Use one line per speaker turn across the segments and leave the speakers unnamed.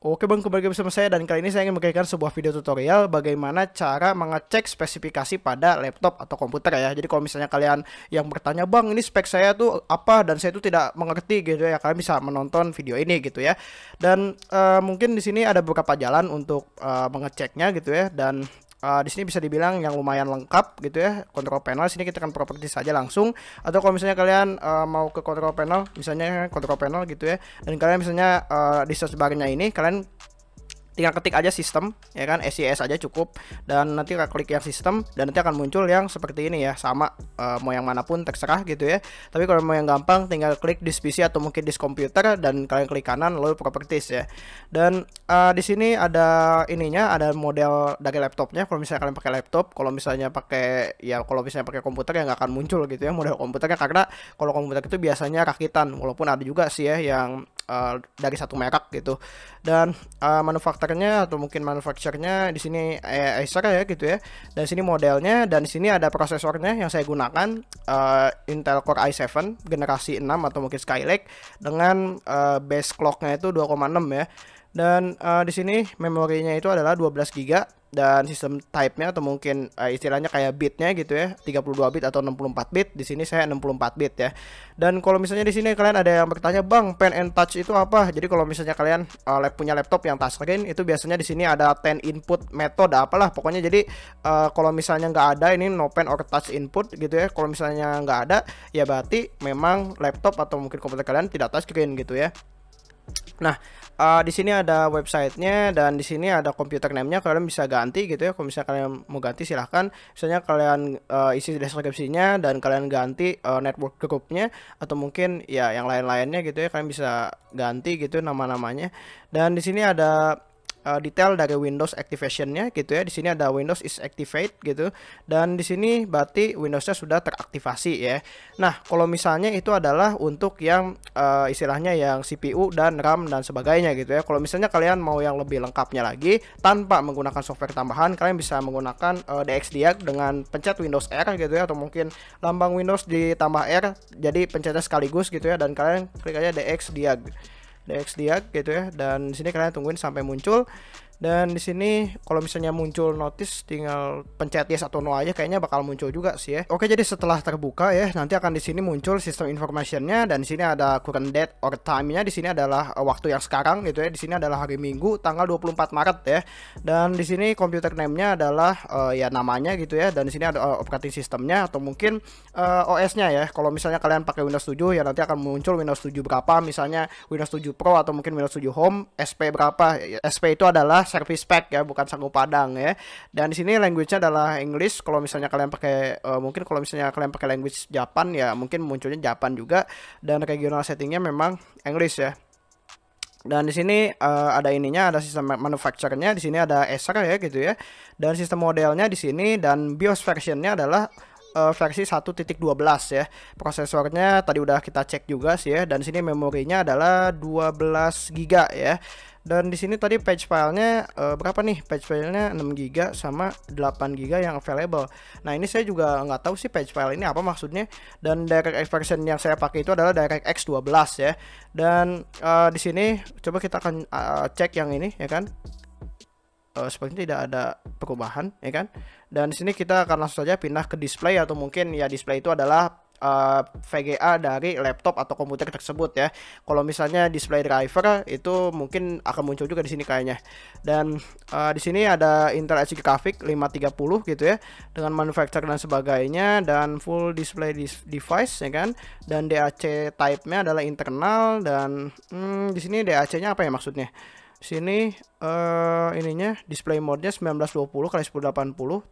Oke bang, kembali lagi bersama saya dan kali ini saya ingin memberikan sebuah video tutorial bagaimana cara mengecek spesifikasi pada laptop atau komputer ya. Jadi kalau misalnya kalian yang bertanya bang ini spek saya tuh apa dan saya tuh tidak mengerti gitu ya, kalian bisa menonton video ini gitu ya. Dan uh, mungkin di sini ada beberapa jalan untuk uh, mengeceknya gitu ya dan uh, di sini bisa dibilang yang lumayan lengkap gitu ya kontrol panel sini kita kan properti saja langsung atau kalau misalnya kalian uh, mau ke kontrol panel misalnya kontrol panel gitu ya dan kalian misalnya uh, di search barnya ini kalian tinggal ketik aja sistem ya kan SIS aja cukup dan nanti klik yang sistem dan nanti akan muncul yang seperti ini ya sama uh, mau yang manapun terserah gitu ya tapi kalau mau yang gampang tinggal klik di PC atau mungkin di komputer dan kalian klik kanan lalu properties ya dan uh, di sini ada ininya ada model dari laptopnya kalau misalnya kalian pakai laptop kalau misalnya pakai ya kalau misalnya pakai komputer ya nggak akan muncul gitu ya model komputernya karena kalau komputer itu biasanya rakitan walaupun ada juga sih ya yang Eh, dari satu merek gitu dan uh, manufakturnya atau mungkin manufakturnya di sini eh, Acer ya gitu ya dan sini modelnya dan di sini ada prosesornya yang saya gunakan uh, Intel Core i7 generasi 6 atau mungkin Skylake dengan uh, base clocknya itu 2,6 ya dan uh, di sini memorinya itu adalah 12 GB dan sistem type-nya atau mungkin uh, istilahnya kayak bitnya gitu ya 32 bit atau 64 bit di sini saya 64 bit ya dan kalau misalnya di sini kalian ada yang bertanya bang pen and touch itu apa jadi kalau misalnya kalian uh, punya laptop yang touchscreen itu biasanya di sini ada 10 input metode apalah pokoknya jadi uh, kalau misalnya nggak ada ini no pen or touch input gitu ya kalau misalnya nggak ada ya berarti memang laptop atau mungkin komputer kalian tidak touchscreen gitu ya Nah, uh, di sini ada websitenya dan di sini ada komputer name-nya. Kalian bisa ganti gitu ya. Kalau misalnya kalian mau ganti silahkan. Misalnya kalian uh, isi deskripsinya dan kalian ganti uh, network groupnya atau mungkin ya yang lain-lainnya gitu ya. Kalian bisa ganti gitu nama-namanya. Dan di sini ada uh, detail dari Windows activationnya gitu ya. Di sini ada Windows is activate gitu dan di sini berarti Windowsnya sudah teraktivasi ya. Nah, kalau misalnya itu adalah untuk yang uh, istilahnya yang CPU dan RAM dan sebagainya gitu ya. Kalau misalnya kalian mau yang lebih lengkapnya lagi tanpa menggunakan software tambahan, kalian bisa menggunakan uh, eh, DXDR dengan pencet Windows R gitu ya atau mungkin lambang Windows ditambah R jadi pencetnya sekaligus gitu ya dan kalian klik aja DXdiag DX gitu ya dan di sini kalian tungguin sampai muncul dan di sini kalau misalnya muncul notice tinggal pencet yes atau no aja kayaknya bakal muncul juga sih ya. Oke, jadi setelah terbuka ya, nanti akan di sini muncul sistem informationnya dan di sini ada current date or time-nya. Di sini adalah eh, waktu yang sekarang gitu ya. Di sini adalah hari Minggu tanggal 24 Maret ya. Dan di sini computer name-nya adalah uh, ya namanya gitu ya dan di sini ada uh, operating system atau mungkin uh, OS-nya ya. Kalau misalnya kalian pakai Windows 7 ya nanti akan muncul Windows 7 berapa misalnya Windows 7 Pro atau mungkin Windows 7 Home, SP berapa. SP itu adalah service pack ya, bukan sagu padang ya. Dan di sini language-nya adalah English. Kalau misalnya kalian pakai uh, mungkin kalau misalnya kalian pakai language Japan ya mungkin munculnya Japan juga dan regional settingnya memang English ya. Dan di sini uh, ada ininya, ada sistem manufacturernya, di sini ada Acer ya gitu ya. Dan sistem modelnya di sini dan BIOS versionnya adalah uh, versi 1.12 ya. Prosesornya tadi udah kita cek juga sih ya dan di sini memorinya adalah 12 GB ya dan di sini tadi page filenya e, berapa nih page filenya 6 giga sama 8 giga yang available nah ini saya juga nggak tahu sih page file ini apa maksudnya dan DirectX version yang saya pakai itu adalah DirectX 12 ya dan e, di sini coba kita akan e, cek yang ini ya kan e, sepertinya tidak ada perubahan ya kan dan di sini kita akan langsung saja pindah ke display atau mungkin ya display itu adalah Eh, VGA dari laptop atau komputer tersebut ya. Kalau misalnya display driver itu mungkin akan muncul juga di sini kayaknya. Dan uh, di sini ada Intel HD grafik 530 gitu ya dengan manufacturer dan sebagainya dan full display device ya kan. Dan DAC type-nya adalah internal dan hmm, di sini DAC-nya apa ya maksudnya? sini uh, ininya display mode-nya 1920 x 1080 32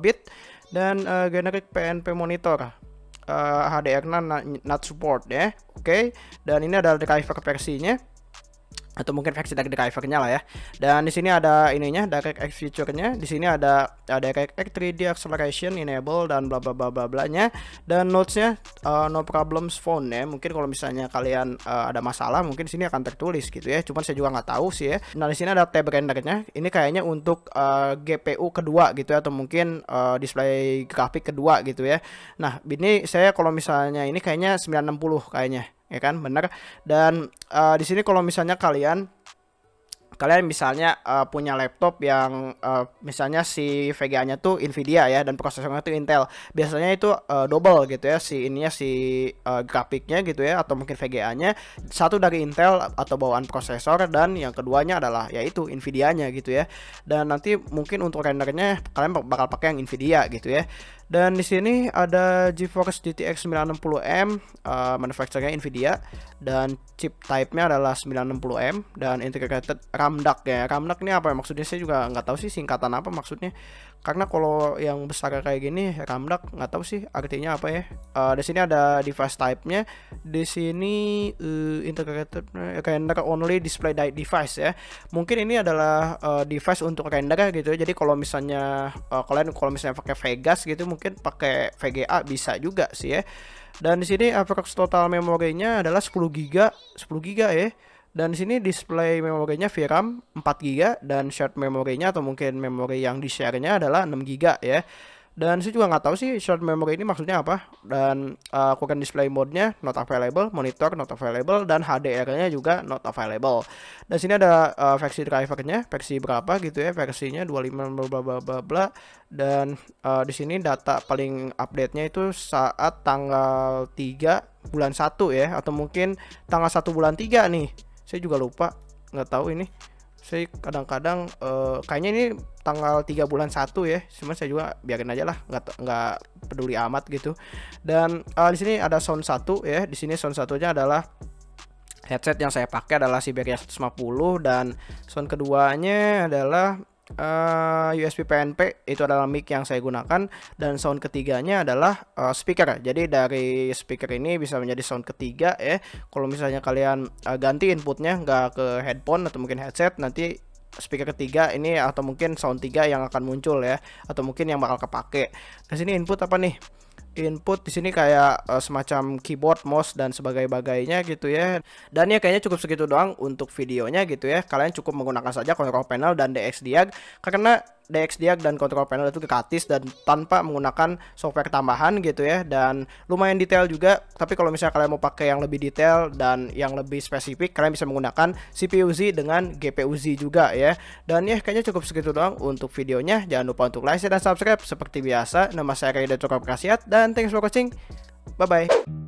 bit dan uh, generic PNP monitor uh, eh, HDR-nya not support ya. Oke. Okay? Dan ini adalah archive versinya atau mungkin versi dari drivernya lah ya. Dan di sini ada ininya DirectX feature-nya. Di sini ada ada DirectX 3D acceleration enable dan bla bla bla bla bla nya dan notes-nya uh, no problems phone ya. Mungkin kalau misalnya kalian uh, ada masalah mungkin di sini akan tertulis gitu ya. Cuman saya juga nggak tahu sih ya. Nah, di sini ada tab rendernya. Ini kayaknya untuk uh, eh, GPU kedua gitu ya atau mungkin uh, display grafik kedua gitu ya. Nah, ini saya kalau misalnya ini kayaknya 960 kayaknya ya kan benar dan uh, di sini kalau misalnya kalian kalian misalnya uh, punya laptop yang uh, misalnya si VGA-nya tuh Nvidia ya dan prosesornya tuh Intel. Biasanya itu uh, double gitu ya si ininya si uh, grafiknya gitu ya atau mungkin VGA-nya satu dari Intel atau bawaan prosesor dan yang keduanya adalah yaitu Nvidia-nya gitu ya. Dan nanti mungkin untuk rendernya kalian bakal pakai yang Nvidia gitu ya. Dan di sini ada GeForce GTX 960M, uh, manufacturernya Nvidia dan chip type-nya adalah 960M dan integrated RAM DAC ya. RAM DAC ini apa ya? maksudnya saya juga nggak tahu sih singkatan apa maksudnya. Karena kalau yang besar kayak gini RAM DAC nggak tahu sih artinya apa ya. Uh, di sini ada device type-nya. Di sini uh, integrated eh, render only display device ya. Mungkin ini adalah uh, device untuk render ya gitu. Ya. Jadi kalau misalnya uh, kalian kalau misalnya pakai Vegas gitu mungkin pakai VGA bisa juga sih ya. Dan di sini approx total memorinya adalah 10 GB, 10 GB ya. Dan di sini display memorinya VRAM 4 GB dan shared memorinya atau mungkin memori yang di-share-nya adalah 6 GB ya dan saya juga nggak tahu sih short memory ini maksudnya apa dan uh, eh, quick display mode-nya not available monitor not available dan HDR-nya juga not available dan sini ada uh, versi nya versi berapa gitu ya versinya 25 bla bla bla bla dan uh, di sini data paling update-nya itu saat tanggal 3 bulan 1 ya atau mungkin tanggal 1 bulan 3 nih saya juga lupa nggak tahu ini saya kadang-kadang uh, kayaknya ini tanggal 3 bulan 1 ya cuma saya juga biarin aja lah nggak nggak peduli amat gitu dan uh, di sini ada sound satu ya di sini sound satunya adalah headset yang saya pakai adalah Siberia 150 dan sound keduanya adalah uh, eh, USB PNP itu adalah mic yang saya gunakan dan sound ketiganya adalah uh, speaker. Jadi dari speaker ini bisa menjadi sound ketiga ya. Kalau misalnya kalian uh, ganti inputnya nggak ke headphone atau mungkin headset nanti speaker ketiga ini atau mungkin sound tiga yang akan muncul ya atau mungkin yang bakal kepake. di sini input apa nih? input di sini kayak uh, semacam keyboard, mouse dan sebagainya gitu ya. Dan ya kayaknya cukup segitu doang untuk videonya gitu ya. Kalian cukup menggunakan saja Control Panel dan DX Diag karena DX dia dan control panel itu gratis dan tanpa menggunakan software tambahan gitu ya dan lumayan detail juga tapi kalau misalnya kalian mau pakai yang lebih detail dan yang lebih spesifik kalian bisa menggunakan CPU Z dengan GPU Z juga ya dan ya kayaknya cukup segitu doang untuk videonya jangan lupa untuk like dan subscribe seperti biasa nama saya Kaida Dr. Kasiat dan thanks for watching bye bye